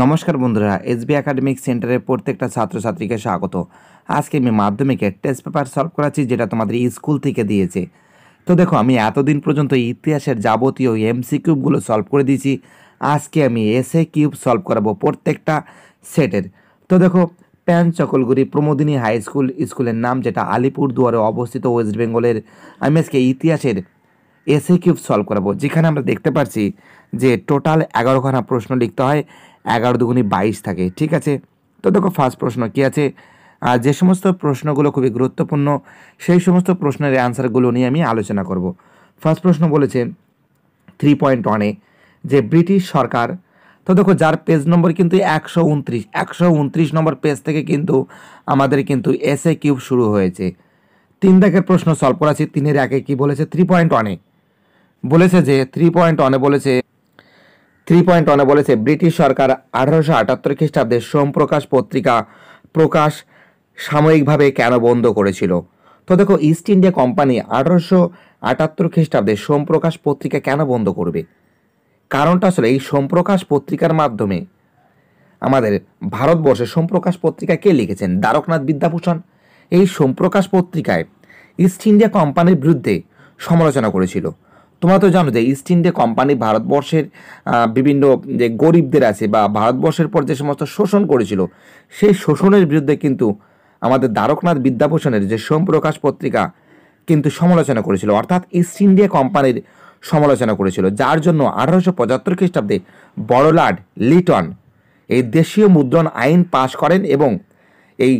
নমস্কার বন্ধুরা SB academic সেন্টারের প্রত্যেকটা ছাত্রছাত্রীকে স্বাগত আজকে আমি মাধ্যমিকের টেস্ট পেপার সলভ করাচ্ছি যেটা তোমাদের স্কুল থেকে দিয়েছে তো দেখো আমি এতদিন পর্যন্ত ইতিহাসের যাবতীয় এমসি কিউবগুলো সলভ করে দিয়েছি আজকে আমি এসএ কিউব সলভ করাবো প্রত্যেকটা সেটের তো দেখো Panchakalguri Pramodini high school স্কুলের নাম যেটা আলিপুর দুয়ারে অবস্থিত ওয়েস্ট বেঙ্গলের আমি আজকে ইতিহাসের এসএ কিউব সলভ করাবো যেখানে আমরা দেখতে পাচ্ছি যে টোটাল এগারোখানা প্রশ্ন লিখতে হয় এগারো দুগুণি বাইশ থাকে ঠিক আছে তো দেখো ফার্স্ট প্রশ্ন কী আছে আর যে সমস্ত প্রশ্নগুলো খুবই গুরুত্বপূর্ণ সেই সমস্ত প্রশ্নের অ্যান্সারগুলো নিয়ে আমি আলোচনা করব ফার্স্ট প্রশ্ন বলেছে থ্রি পয়েন্ট ওয়ানে যে ব্রিটিশ সরকার তো দেখো যার পেজ নম্বর কিন্তু একশো উনত্রিশ একশো উনত্রিশ নম্বর পেজ থেকে কিন্তু আমাদের কিন্তু এসএ কিউব শুরু হয়েছে তিন দাগের প্রশ্ন সলভ করা আছে তিনের একে কি বলেছে থ্রি পয়েন্ট ওয়ানে বলেছে যে থ্রি পয়েন্ট ওয়ানে বলেছে থ্রি পয়েন্ট ওয়ানে বলেছে ব্রিটিশ সরকার আঠারোশো আটাত্তর খ্রিস্টাব্দে সোমপ্রকাশ পত্রিকা প্রকাশ সাময়িকভাবে কেন বন্ধ করেছিল তো দেখো ইস্ট ইন্ডিয়া কোম্পানি আঠারোশো আটাত্তর খ্রিস্টাব্দে সোমপ্রকাশ পত্রিকা কেন বন্ধ করবে কারণটা আসলে এই সোমপ্রকাশ পত্রিকার মাধ্যমে আমাদের ভারতবর্ষে সোমপ্রকাশ পত্রিকা কে লিখেছেন দ্বারকনাথ বিদ্যাভূষণ এই সোমপ্রকাশ পত্রিকায় ইস্ট ইন্ডিয়া কোম্পানির বিরুদ্ধে সমালোচনা করেছিল তোমরা তো জানো যে ইস্ট ইন্ডিয়া কোম্পানি ভারতবর্ষের বিভিন্ন যে গরিবদের আছে বা ভারতবর্ষের পর যে সমস্ত শোষণ করেছিল সেই শোষণের বিরুদ্ধে কিন্তু আমাদের দ্বারকনাথ বিদ্যাভূষণের যে সোমপ্রকাশ পত্রিকা কিন্তু সমালোচনা করেছিল অর্থাৎ ইস্ট ইন্ডিয়া কোম্পানির সমালোচনা করেছিল যার জন্য আঠারোশো পঁচাত্তর খ্রিস্টাব্দে বড়লাড লিটন এই দেশীয় মুদ্রণ আইন পাশ করেন এবং এই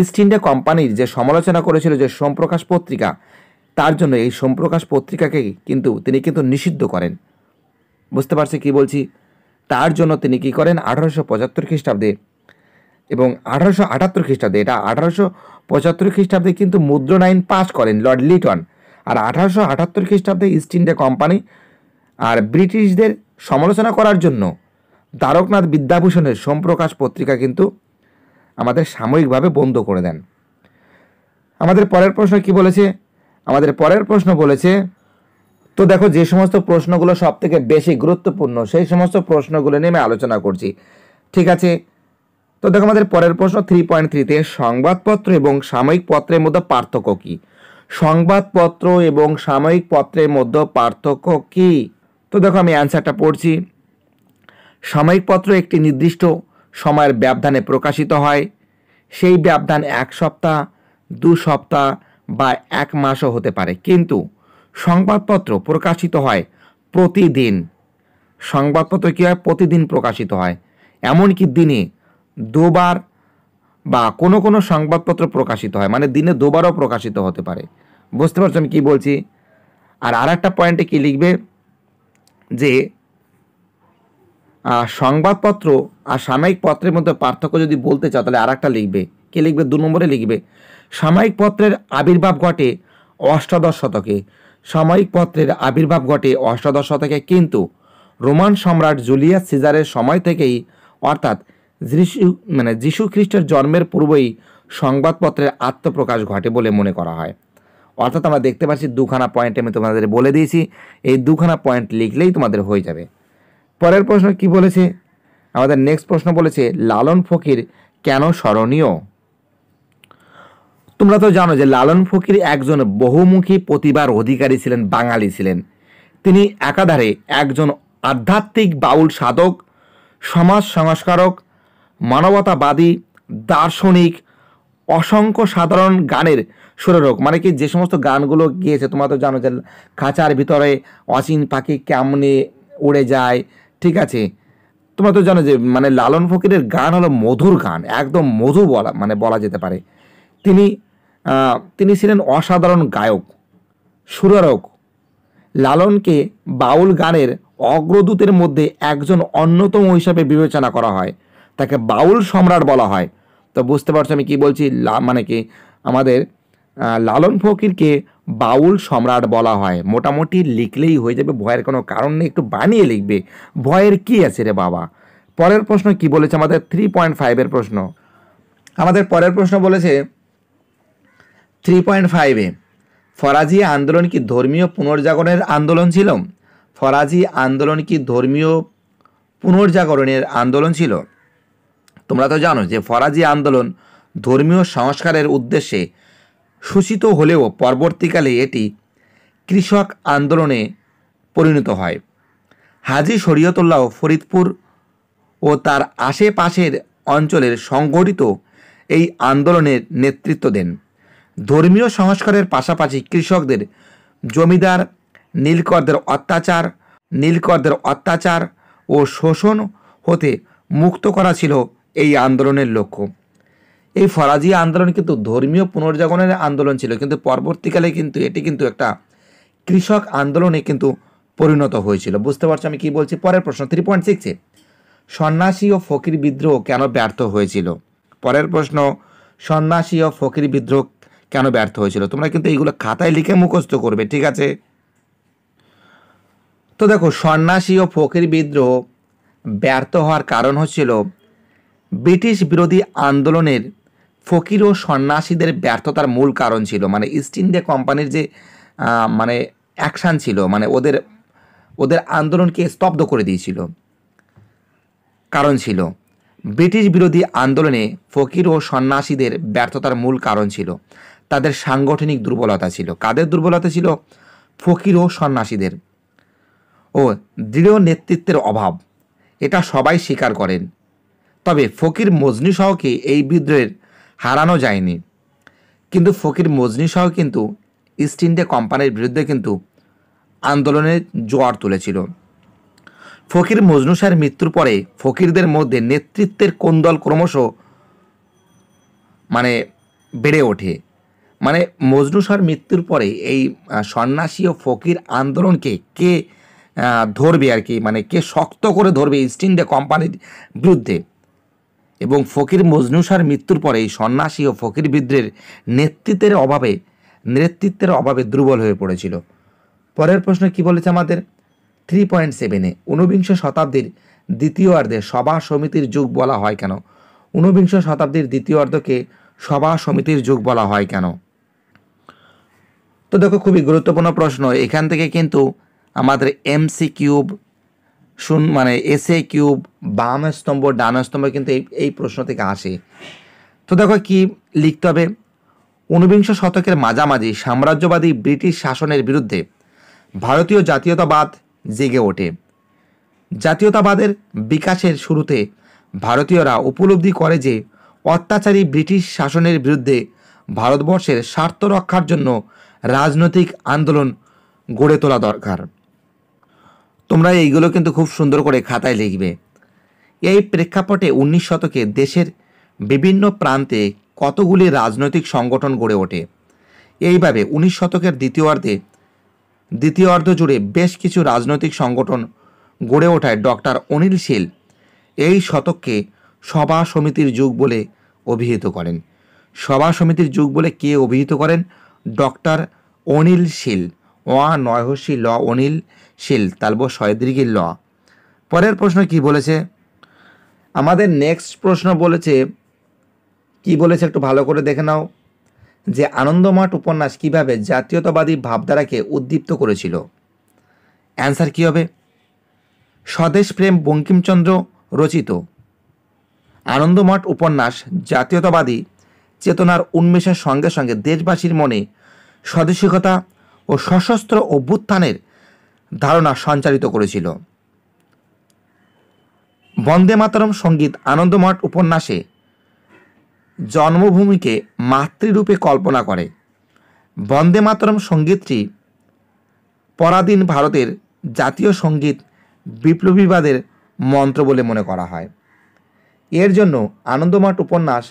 ইস্ট ইন্ডিয়া কোম্পানির যে সমালোচনা করেছিল যে সোমপ্রকাশ পত্রিকা তার জন্য এই সোমপ্রকাশ পত্রিকাকে কিন্তু তিনি কিন্তু নিষিদ্ধ করেন বুঝতে পারছি কি বলছি তার জন্য তিনি কি করেন আঠারোশো পঁচাত্তর খ্রিস্টাব্দে এবং আঠারোশো আটাত্তর খ্রিস্টাব্দে এটা আঠারোশো পঁচাত্তর খ্রিস্টাব্দে কিন্তু মুদ্রণ আইন পাশ করেন লর্ড লিটন আর আঠারোশো আটাত্তর খ্রিস্টাব্দে ইস্ট ইন্ডিয়া কোম্পানি আর ব্রিটিশদের সমালোচনা করার জন্য দ্বারকনাথ বিদ্যাভূষণের সোমপ্রকাশ পত্রিকা কিন্তু আমাদের সাময়িকভাবে বন্ধ করে দেন আমাদের পরের প্রশ্ন কি বলেছে আমাদের পরের প্রশ্ন বলেছে তো দেখো যে সমস্ত প্রশ্নগুলো সব থেকে বেশি গুরুত্বপূর্ণ সেই সমস্ত প্রশ্নগুলো নিয়ে আমি আলোচনা করছি ঠিক আছে তো দেখো আমাদের পরের প্রশ্ন থ্রি পয়েন্ট থ্রিতে সংবাদপত্র এবং সাময়িক পত্রের মধ্যে পার্থক্য কী সংবাদপত্র এবং সাময়িক পত্রের মধ্যে পার্থক্য কী তো দেখো আমি অ্যান্সারটা পড়ছি সাময়িক পত্র একটি নির্দিষ্ট সময়ের ব্যবধানে প্রকাশিত হয় সেই ব্যবধান এক সপ্তাহ দু সপ্তাহ বা এক মাসও হতে পারে কিন্তু সংবাদপত্র প্রকাশিত হয় প্রতিদিন সংবাদপত্র কী হয় প্রতিদিন প্রকাশিত হয় এমনকি দিনে দুবার বা কোনো কোনো সংবাদপত্র প্রকাশিত হয় মানে দিনে দুবারও প্রকাশিত হতে পারে বুঝতে পারছো আমি কী বলছি আর আর একটা পয়েন্টে কী লিখবে যে সংবাদপত্র আর সাময়িক পত্রের মধ্যে পার্থক্য যদি বলতে চাও তাহলে আর একটা লিখবে কে লিখবে দু নম্বরে লিখবে সাময়িক পত্রের আবির্ভাব ঘটে অষ্টাদশ শতকে সাময়িক পত্রের আবির্ভাব ঘটে অষ্টাদশ শতকে কিন্তু রোমান সম্রাট জুলিয়াস সিজারের সময় থেকেই অর্থাৎ যিশু মানে যিশু খ্রিস্টের জন্মের পূর্বেই সংবাদপত্রের আত্মপ্রকাশ ঘটে বলে মনে করা হয় অর্থাৎ আমরা দেখতে পাচ্ছি দুখানা পয়েন্ট আমি তোমাদের বলে দিয়েছি এই দুখানা পয়েন্ট লিখলেই তোমাদের হয়ে যাবে পরের প্রশ্ন কি বলেছে আমাদের নেক্সট প্রশ্ন বলেছে লালন ফকির কেন স্মরণীয় তোমরা তো জানো যে লালন ফকির একজন বহুমুখী প্রতিভার অধিকারী ছিলেন বাঙালি ছিলেন তিনি একাধারে একজন আধ্যাত্মিক বাউল সাধক সমাজ সংস্কারক মানবতাবাদী দার্শনিক অসংখ্য সাধারণ গানের সুরারক মানে কি যে সমস্ত গানগুলো গিয়েছে তোমরা তো জানো যে খাঁচার ভিতরে অচিন পাখি কেমনে উড়ে যায় ঠিক আছে তোমরা তো জানো যে মানে লালন ফকিরের গান হলো মধুর গান একদম মধু বলা মানে বলা যেতে পারে তিনি তিনি ছিলেন অসাধারণ গায়ক সুরারক লালনকে বাউল গানের অগ্রদূতের মধ্যে একজন অন্যতম হিসাবে বিবেচনা করা হয় তাকে বাউল সম্রাট বলা হয় তো বুঝতে পারছো আমি কী বলছি মানে কি আমাদের লালন ফকিরকে বাউল সম্রাট বলা হয় মোটামুটি লিখলেই হয়ে যাবে ভয়ের কোনো কারণ নেই একটু বানিয়ে লিখবে ভয়ের কি আছে রে বাবা পরের প্রশ্ন কি বলেছে আমাদের থ্রি পয়েন্ট ফাইভের প্রশ্ন আমাদের পরের প্রশ্ন বলেছে থ্রি পয়েন্ট ফাইভে ফরাজি আন্দোলন কি ধর্মীয় পুনর্জাগরণের আন্দোলন ছিল ফরাজি আন্দোলন কি ধর্মীয় পুনর্জাগরণের আন্দোলন ছিল তোমরা তো জানো যে ফরাজি আন্দোলন ধর্মীয় সংস্কারের উদ্দেশ্যে সূচিত হলেও পরবর্তীকালে এটি কৃষক আন্দোলনে পরিণত হয় হাজি শরীয়তুল্লাহ ফরিদপুর ও তার আশেপাশের অঞ্চলের সংগঠিত এই আন্দোলনের নেতৃত্ব দেন ধর্মীয় সংস্কারের পাশাপাশি কৃষকদের জমিদার নীলকরদের অত্যাচার নীলকরদের অত্যাচার ও শোষণ হতে মুক্ত করা ছিল এই আন্দোলনের লক্ষ্য এই ফরাজি আন্দোলন কিন্তু ধর্মীয় পুনর্জাগরণের আন্দোলন ছিল কিন্তু পরবর্তীকালে কিন্তু এটি কিন্তু একটা কৃষক আন্দোলনে কিন্তু পরিণত হয়েছিল বুঝতে পারছো আমি কি বলছি পরের প্রশ্ন থ্রি পয়েন্ট সিক্সে সন্ন্যাসী ও ফকির বিদ্রোহ কেন ব্যর্থ হয়েছিল পরের প্রশ্ন সন্ন্যাসী ও ফকির বিদ্রোহ কেন ব্যর্থ হয়েছিল তোমরা কিন্তু এইগুলো খাতায় লিখে মুখস্থ করবে ঠিক আছে তো দেখো সন্ন্যাসী ও ফকির বিদ্রোহ ব্যর্থ হওয়ার কারণ হচ্ছিল ব্রিটিশ বিরোধী আন্দোলনের ফকির ও সন্ন্যাসীদের ব্যর্থতার মূল কারণ ছিল মানে ইস্ট ইন্ডিয়া কোম্পানির যে মানে অ্যাকশান ছিল মানে ওদের ওদের আন্দোলনকে স্তব্ধ করে দিয়েছিল কারণ ছিল ব্রিটিশ বিরোধী আন্দোলনে ফকির ও সন্ন্যাসীদের ব্যর্থতার মূল কারণ ছিল তাদের সাংগঠনিক দুর্বলতা ছিল কাদের দুর্বলতা ছিল ফকির ও সন্ন্যাসীদের ও দৃঢ় নেতৃত্বের অভাব এটা সবাই স্বীকার করেন তবে ফকির মজনি সহকে এই বিদ্রোহের হারানো যায়নি কিন্তু ফকির মজনি সহ কিন্তু ইস্ট ইন্ডিয়া কোম্পানির বিরুদ্ধে কিন্তু আন্দোলনের জোয়ার তুলেছিল ফকির মজনু শাহের মৃত্যুর পরে ফকিরদের মধ্যে নেতৃত্বের কোন্দল ক্রমশ মানে বেড়ে ওঠে মানে সর মৃত্যুর পরে এই সন্ন্যাসী ও ফকির আন্দোলনকে কে ধরবে আর কি মানে কে শক্ত করে ধরবে ইস্ট ইন্ডিয়া কোম্পানির বিরুদ্ধে এবং ফকির মজনুসার মৃত্যুর পরে এই সন্ন্যাসী ও ফকির বিদ্রের নেতৃত্বের অভাবে নেতৃত্বের অভাবে দুর্বল হয়ে পড়েছিল পরের প্রশ্ন কি বলেছে আমাদের থ্রি পয়েন্ট সেভেনে ঊনবিংশ শতাব্দীর দ্বিতীয়ার্ধে সভা সমিতির যুগ বলা হয় কেন ঊনবিংশ শতাব্দীর দ্বিতীয়ার্ধকে সভা সমিতির যুগ বলা হয় কেন তো দেখো খুবই গুরুত্বপূর্ণ প্রশ্ন এখান থেকে কিন্তু আমাদের এমসি কিউব শুন মানে এসএ কিউব বাম স্তম্ভ ডান স্তম্ভ কিন্তু এই এই প্রশ্ন থেকে আসে তো দেখো কি লিখতে হবে ঊনবিংশ শতকের মাঝামাঝি সাম্রাজ্যবাদী ব্রিটিশ শাসনের বিরুদ্ধে ভারতীয় জাতীয়তাবাদ জেগে ওঠে জাতীয়তাবাদের বিকাশের শুরুতে ভারতীয়রা উপলব্ধি করে যে অত্যাচারী ব্রিটিশ শাসনের বিরুদ্ধে ভারতবর্ষের স্বার্থ রক্ষার জন্য রাজনৈতিক আন্দোলন গড়ে তোলা দরকার তোমরা এইগুলো কিন্তু খুব সুন্দর করে খাতায় লিখবে এই প্রেক্ষাপটে উনিশ শতকে দেশের বিভিন্ন প্রান্তে কতগুলি রাজনৈতিক সংগঠন গড়ে ওঠে এইভাবে উনিশ শতকের দ্বিতীয়ার্ধে দ্বিতীয় অর্ধ জুড়ে বেশ কিছু রাজনৈতিক সংগঠন গড়ে ওঠায় ডক্টর অনিল শীল এই শতককে সভা সমিতির যুগ বলে অভিহিত করেন সভা সমিতির যুগ বলে কে অভিহিত করেন ডক্টর অনিল শীল ওয়া নয়হসি ল অনিল শীল তালব শয়দ্রিগি ল পরের প্রশ্ন কি বলেছে আমাদের নেক্সট প্রশ্ন বলেছে কি বলেছে একটু ভালো করে দেখে নাও যে আনন্দমাঠ উপন্যাস কিভাবে জাতীয়তাবাদী ভাবধারাকে উদ্দীপ্ত করেছিল অ্যান্সার কী হবে স্বদেশ প্রেম বঙ্কিমচন্দ্র রচিত আনন্দমঠ উপন্যাস জাতীয়তাবাদী চেতনার উন্মেষের সঙ্গে সঙ্গে দেশবাসীর মনে স্বদেশিকতা ও সশস্ত্র অভ্যুত্থানের ধারণা সঞ্চারিত করেছিল বন্দে মাতরম সঙ্গীত আনন্দমঠ উপন্যাসে জন্মভূমিকে মাতৃরূপে কল্পনা করে বন্দে মাতরম সঙ্গীতটি পরাধীন ভারতের জাতীয় সঙ্গীত বিপ্লবীবাদের মন্ত্র বলে মনে করা হয় এর জন্য আনন্দমঠ উপন্যাস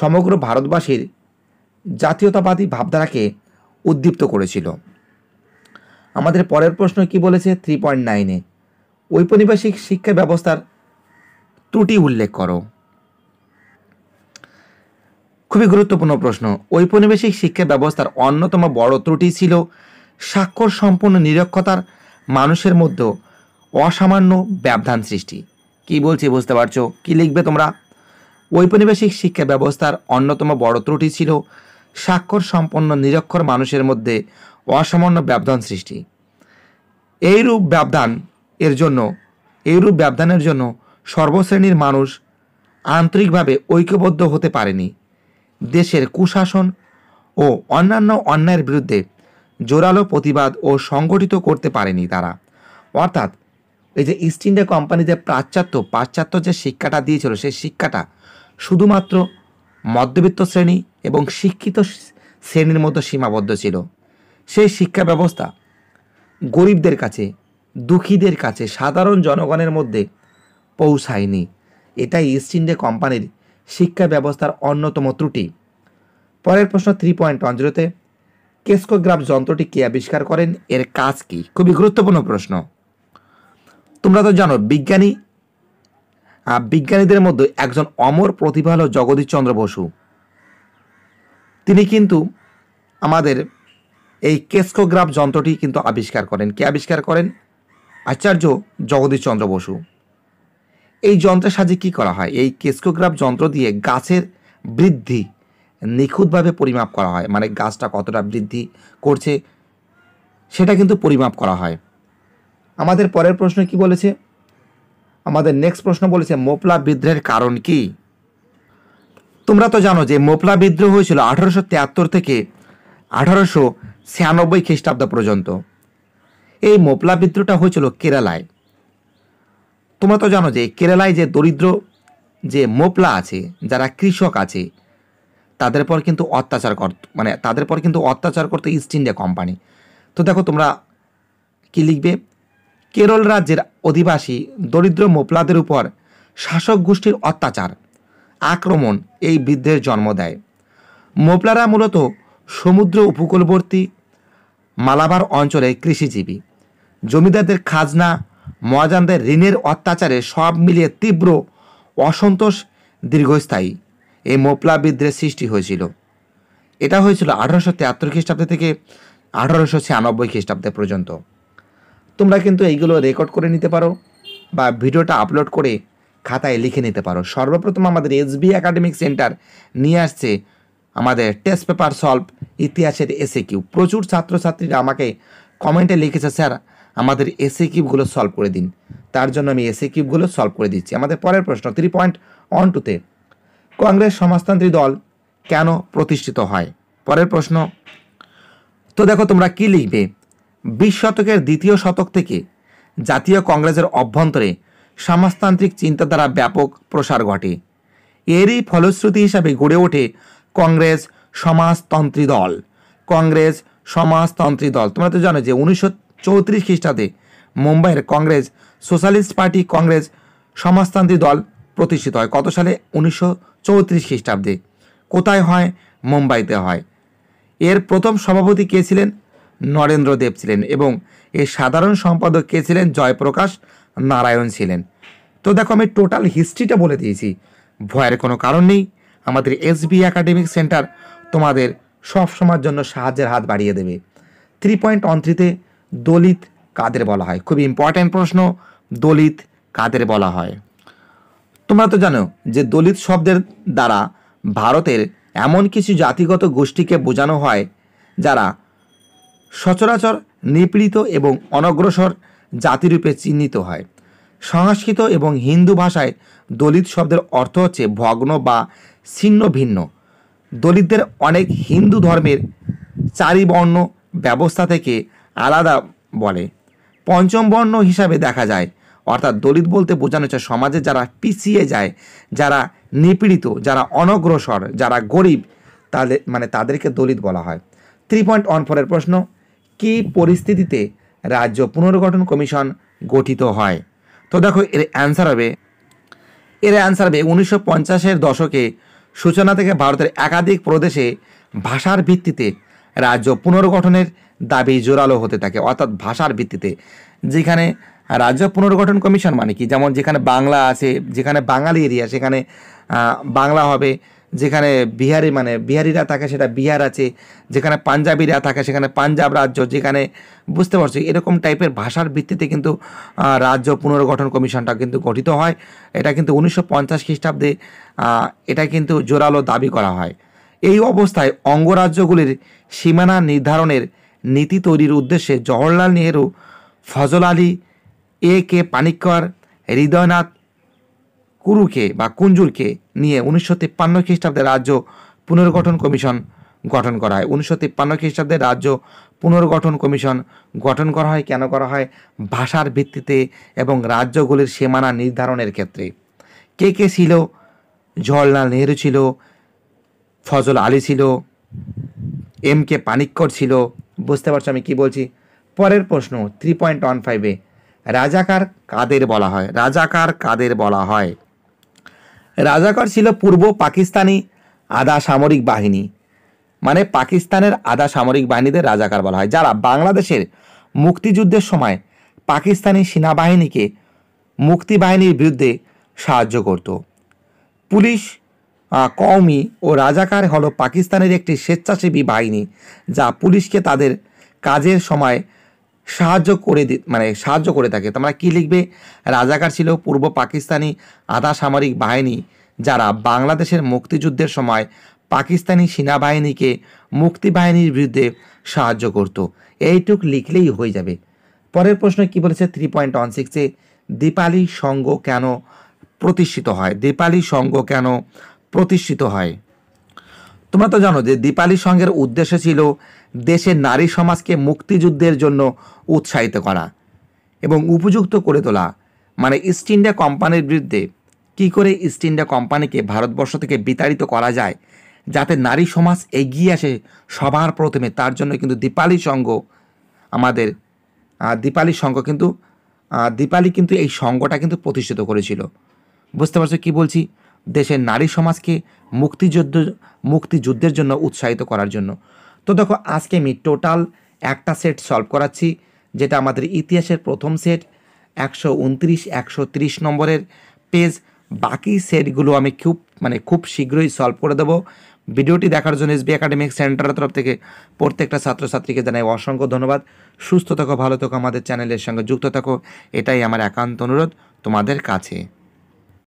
সমগ্র ভারতবাসীর জাতীয়তাবাদী ভাবধারাকে উদ্দীপ্ত করেছিল আমাদের পরের প্রশ্ন কি বলেছে থ্রি পয়েন্ট নাইনে ঔপনিবেশিক শিক্ষা ব্যবস্থার ত্রুটি উল্লেখ করো খুবই গুরুত্বপূর্ণ প্রশ্ন ঔপনিবেশিক শিক্ষা ব্যবস্থার অন্যতম বড় ত্রুটি ছিল স্বাক্ষর সম্পূর্ণ নিরক্ষতার মানুষের মধ্যে অসামান্য ব্যবধান সৃষ্টি কি বলছি বুঝতে পারছো কি লিখবে তোমরা ঔপনিবেশিক শিক্ষা ব্যবস্থার অন্যতম বড় ত্রুটি ছিল স্বাক্ষর সম্পন্ন নিরক্ষর মানুষের মধ্যে অসামান্য ব্যবধান সৃষ্টি এইরূপ ব্যবধান এর জন্য এইরূপ ব্যবধানের জন্য সর্বশ্রেণীর মানুষ আন্তরিকভাবে ঐক্যবদ্ধ হতে পারেনি দেশের কুশাসন ও অন্যান্য অন্যায়ের বিরুদ্ধে জোরালো প্রতিবাদ ও সংগঠিত করতে পারেনি তারা অর্থাৎ এই যে ইস্ট ইন্ডিয়া কোম্পানি যে পাশ্চাত্য পাশ্চাত্য যে শিক্ষাটা দিয়েছিল সেই শিক্ষাটা শুধুমাত্র মধ্যবিত্ত শ্রেণী এবং শিক্ষিত শ্রেণীর মতো সীমাবদ্ধ ছিল সেই শিক্ষা ব্যবস্থা গরিবদের কাছে দুঃখীদের কাছে সাধারণ জনগণের মধ্যে পৌঁছায়নি এটাই ইস্ট ইন্ডিয়া কোম্পানির শিক্ষা ব্যবস্থার অন্যতম ত্রুটি পরের প্রশ্ন থ্রি পয়েন্ট ওয়ান জিরোতে কেস্কোগ্রাফ যন্ত্রটি কে আবিষ্কার করেন এর কাজ কি খুবই গুরুত্বপূর্ণ প্রশ্ন তোমরা তো জানো বিজ্ঞানী বিজ্ঞানীদের মধ্যে একজন অমর প্রতিভা হল জগদীশচন্দ্র বসু তিনি কিন্তু আমাদের এই কেস্কোগ্রাফ যন্ত্রটি কিন্তু আবিষ্কার করেন কে আবিষ্কার করেন আচার্য জগদীশচন্দ্র বসু এই যন্ত্রের সাহায্যে কী করা হয় এই কেস্কোগ্রাফ যন্ত্র দিয়ে গাছের বৃদ্ধি নিখুঁতভাবে পরিমাপ করা হয় মানে গাছটা কতটা বৃদ্ধি করছে সেটা কিন্তু পরিমাপ করা হয় আমাদের পরের প্রশ্ন কি বলেছে আমাদের নেক্সট প্রশ্ন বলেছে মোপলা বিদ্রোহের কারণ কি তোমরা তো জানো যে মোপলা বিদ্রোহ হয়েছিল আঠারোশো তিয়াত্তর থেকে আঠারোশো ছিয়ানব্বই খ্রিস্টাব্দ পর্যন্ত এই মোপলা বিদ্রোহটা হয়েছিল কেরালায় তোমরা তো জানো যে কেরালায় যে দরিদ্র যে মোপলা আছে যারা কৃষক আছে তাদের পর কিন্তু অত্যাচার কর মানে তাদের পর কিন্তু অত্যাচার করতো ইস্ট ইন্ডিয়া কোম্পানি তো দেখো তোমরা কী লিখবে কেরল রাজ্যের অধিবাসী দরিদ্র মোপলাদের উপর শাসক গোষ্ঠীর অত্যাচার আক্রমণ এই বৃদ্ধের জন্ম দেয় মোপলারা মূলত সমুদ্র উপকূলবর্তী মালাবার অঞ্চলে কৃষিজীবী জমিদারদের খাজনা মহাজানদের ঋণের অত্যাচারে সব মিলিয়ে তীব্র অসন্তোষ দীর্ঘস্থায়ী এই মোপলা বিদ্রোহের সৃষ্টি হয়েছিল এটা হয়েছিল আঠারোশো তেয়াত্তর খ্রিস্টাব্দ থেকে আঠারোশো ছিয়ানব্বই খ্রিস্টাব্দে পর্যন্ত তোমরা কিন্তু এইগুলো রেকর্ড করে নিতে পারো বা ভিডিওটা আপলোড করে খাতায় লিখে নিতে পারো সর্বপ্রথম আমাদের এসবি একাডেমিক সেন্টার নিয়ে আসছে আমাদের টেস্ট পেপার সলভ ইতিহাসের এসে কিউ প্রচুর ছাত্রছাত্রীরা আমাকে কমেন্টে লিখেছে স্যার আমাদের এসে কিউবগুলো সলভ করে দিন তার জন্য আমি এসে কিউবগুলো সলভ করে দিচ্ছি আমাদের পরের প্রশ্ন থ্রি পয়েন্ট ওয়ান টুতে কংগ্রেস সমাজতান্ত্রিক দল কেন প্রতিষ্ঠিত হয় পরের প্রশ্ন তো দেখো তোমরা কি লিখবে বিশ শতকের দ্বিতীয় শতক থেকে জাতীয় কংগ্রেসের অভ্যন্তরে সমাজতান্ত্রিক চিন্তাধারা ব্যাপক প্রসার ঘটে এরই ফলশ্রুতি হিসাবে গড়ে ওঠে কংগ্রেস সমাজতন্ত্রী দল কংগ্রেস সমাজতন্ত্রী দল তোমরা তো জানো যে উনিশশো চৌত্রিশ খ্রিস্টাব্দে মুম্বাইয়ের কংগ্রেস সোশ্যালিস্ট পার্টি কংগ্রেস সমাজতান্ত্রিক দল প্রতিষ্ঠিত হয় কত সালে উনিশশো চৌত্রিশ খ্রিস্টাব্দে কোথায় হয় মুম্বাইতে হয় এর প্রথম সভাপতি কে ছিলেন নরেন্দ্র দেব ছিলেন এবং এর সাধারণ সম্পাদক কে ছিলেন জয়প্রকাশ নারায়ণ ছিলেন তো দেখো আমি টোটাল হিস্ট্রিটা বলে দিয়েছি ভয়ের কোনো কারণ নেই আমাদের এসবি একাডেমিক সেন্টার তোমাদের সব সময়ের জন্য সাহায্যের হাত বাড়িয়ে দেবে থ্রি পয়েন্ট থ্রিতে দলিত কাদের বলা হয় খুব ইম্পর্ট্যান্ট প্রশ্ন দলিত কাদের বলা হয় তোমরা তো জানো যে দলিত শব্দের দ্বারা ভারতের এমন কিছু জাতিগত গোষ্ঠীকে বোঝানো হয় যারা সচরাচর নিপীড়িত এবং অনগ্রসর জাতিরূপে চিহ্নিত হয় সংস্কৃত এবং হিন্দু ভাষায় দলিত শব্দের অর্থ হচ্ছে ভগ্ন বা ছিন্ন ভিন্ন দলিতদের অনেক হিন্দু ধর্মের চারিবর্ণ ব্যবস্থা থেকে আলাদা বলে পঞ্চম বর্ণ হিসাবে দেখা যায় অর্থাৎ দলিত বলতে বোঝানো হচ্ছে সমাজে যারা পিছিয়ে যায় যারা নিপীড়িত যারা অনগ্রসর যারা গরিব তাদের মানে তাদেরকে দলিত বলা হয় থ্রি পয়েন্ট ওয়ান ফোরের প্রশ্ন কি পরিস্থিতিতে রাজ্য পুনর্গঠন কমিশন গঠিত হয় তো দেখো এর অ্যান্সার হবে এর অ্যান্সার হবে উনিশশো পঞ্চাশের দশকে সূচনা থেকে ভারতের একাধিক প্রদেশে ভাষার ভিত্তিতে রাজ্য পুনর্গঠনের দাবি জোরালো হতে থাকে অর্থাৎ ভাষার ভিত্তিতে যেখানে রাজ্য পুনর্গঠন কমিশন মানে কি যেমন যেখানে বাংলা আছে যেখানে বাঙালি এরিয়া সেখানে বাংলা হবে যেখানে বিহারি মানে বিহারিরা থাকে সেটা বিহার আছে যেখানে পাঞ্জাবিরা থাকে সেখানে পাঞ্জাব রাজ্য যেখানে বুঝতে পারছি এরকম টাইপের ভাষার ভিত্তিতে কিন্তু রাজ্য পুনর্গঠন কমিশনটা কিন্তু গঠিত হয় এটা কিন্তু উনিশশো পঞ্চাশ খ্রিস্টাব্দে এটা কিন্তু জোরালো দাবি করা হয় এই অবস্থায় অঙ্গরাজ্যগুলির সীমানা নির্ধারণের নীতি তৈরির উদ্দেশ্যে জওহরলাল নেহেরু ফজল আলী এ কে পানিক্কর হৃদয়নাথ কুরুকে বা কুঞ্জুরকে নিয়ে উনিশশো তিপ্পান্ন খ্রিস্টাব্দে রাজ্য পুনর্গঠন কমিশন গঠন করা হয় উনিশশো তিপ্পান্ন খ্রিস্টাব্দে রাজ্য পুনর্গঠন কমিশন গঠন করা হয় কেন করা হয় ভাষার ভিত্তিতে এবং রাজ্যগুলির সীমানা নির্ধারণের ক্ষেত্রে কে কে ছিল জওয়াহরলাল নেহরু ছিল ফজল আলী ছিল এম কে পানিক্কর ছিল বুঝতে পারছো আমি কি বলছি পরের প্রশ্ন থ্রি পয়েন্ট ওয়ান ফাইভে রাজাকার কাদের বলা হয় রাজাকার কাদের বলা হয় রাজাকার ছিল পূর্ব পাকিস্তানি আধা সামরিক বাহিনী মানে পাকিস্তানের আধা সামরিক বাহিনীদের রাজাকার বলা হয় যারা বাংলাদেশের মুক্তিযুদ্ধের সময় পাকিস্তানি সেনাবাহিনীকে মুক্তি বাহিনীর বিরুদ্ধে সাহায্য করত পুলিশ কওমি ও রাজাকার হলো পাকিস্তানের একটি স্বেচ্ছাসেবী বাহিনী যা পুলিশকে তাদের কাজের সময় সাহায্য করে মানে সাহায্য করে থাকে তোমরা মানে কি লিখবে রাজাকার ছিল পূর্ব পাকিস্তানি আধা সামরিক বাহিনী যারা বাংলাদেশের মুক্তিযুদ্ধের সময় পাকিস্তানি সেনাবাহিনীকে মুক্তিবাহিনীর বিরুদ্ধে সাহায্য করত এইটুক লিখলেই হয়ে যাবে পরের প্রশ্ন কি বলেছে থ্রি পয়েন্ট ওয়ান সিক্সে দীপালি সংঘ কেন প্রতিষ্ঠিত হয় দীপালি সংঘ কেন প্রতিষ্ঠিত হয় তোমরা তো জানো যে দীপালি সংঘের উদ্দেশ্য ছিল দেশের নারী সমাজকে মুক্তিযুদ্ধের জন্য উৎসাহিত করা এবং উপযুক্ত করে তোলা মানে ইস্ট ইন্ডিয়া কোম্পানির বিরুদ্ধে কি করে ইস্ট ইন্ডিয়া কোম্পানিকে ভারতবর্ষ থেকে বিতাড়িত করা যায় যাতে নারী সমাজ এগিয়ে আসে সবার প্রথমে তার জন্য কিন্তু দীপালি সংঘ আমাদের দীপালি সংঘ কিন্তু দীপালি কিন্তু এই সংঘটা কিন্তু প্রতিষ্ঠিত করেছিল বুঝতে পারছো কি বলছি দেশের নারী সমাজকে মুক্তিযুদ্ধ মুক্তিযুদ্ধের জন্য উৎসাহিত করার জন্য তো দেখো আজকে আমি টোটাল একটা সেট সলভ করাচ্ছি যেটা আমাদের ইতিহাসের প্রথম সেট একশো উনত্রিশ একশো নম্বরের পেজ বাকি সেটগুলো আমি খুব মানে খুব শীঘ্রই সলভ করে দেবো ভিডিওটি দেখার জন্য এসবি একাডেমিক সেন্টারের তরফ থেকে প্রত্যেকটা ছাত্রছাত্রীকে জানাই অসংখ্য ধন্যবাদ সুস্থ থাকো ভালো থাকো আমাদের চ্যানেলের সঙ্গে যুক্ত থাকো এটাই আমার একান্ত অনুরোধ তোমাদের কাছে